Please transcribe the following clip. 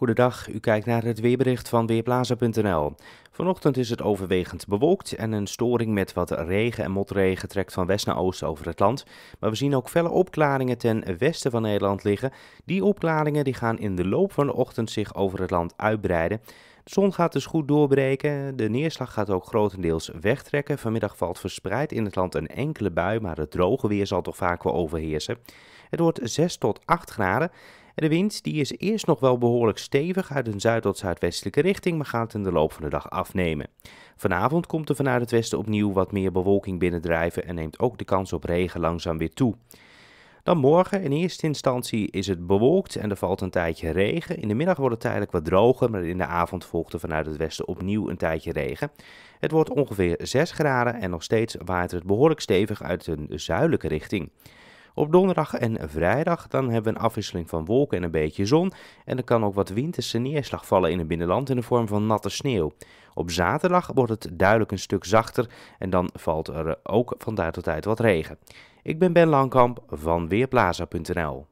Goedendag, u kijkt naar het weerbericht van Weerplaza.nl. Vanochtend is het overwegend bewolkt en een storing met wat regen en motregen trekt van west naar oost over het land. Maar we zien ook felle opklaringen ten westen van Nederland liggen. Die opklaringen die gaan in de loop van de ochtend zich over het land uitbreiden. De zon gaat dus goed doorbreken. De neerslag gaat ook grotendeels wegtrekken. Vanmiddag valt verspreid in het land een enkele bui, maar het droge weer zal toch vaak wel overheersen. Het wordt 6 tot 8 graden de wind die is eerst nog wel behoorlijk stevig uit een zuid- tot zuidwestelijke richting, maar gaat in de loop van de dag afnemen. Vanavond komt er vanuit het westen opnieuw wat meer bewolking binnendrijven en neemt ook de kans op regen langzaam weer toe. Dan morgen in eerste instantie is het bewolkt en er valt een tijdje regen. In de middag wordt het tijdelijk wat droger, maar in de avond volgt er vanuit het westen opnieuw een tijdje regen. Het wordt ongeveer 6 graden en nog steeds waait het behoorlijk stevig uit een zuidelijke richting. Op donderdag en vrijdag dan hebben we een afwisseling van wolken en een beetje zon. En er kan ook wat winterse neerslag vallen in het binnenland in de vorm van natte sneeuw. Op zaterdag wordt het duidelijk een stuk zachter en dan valt er ook van tijd tot tijd wat regen. Ik ben Ben Langkamp van Weerplaza.nl.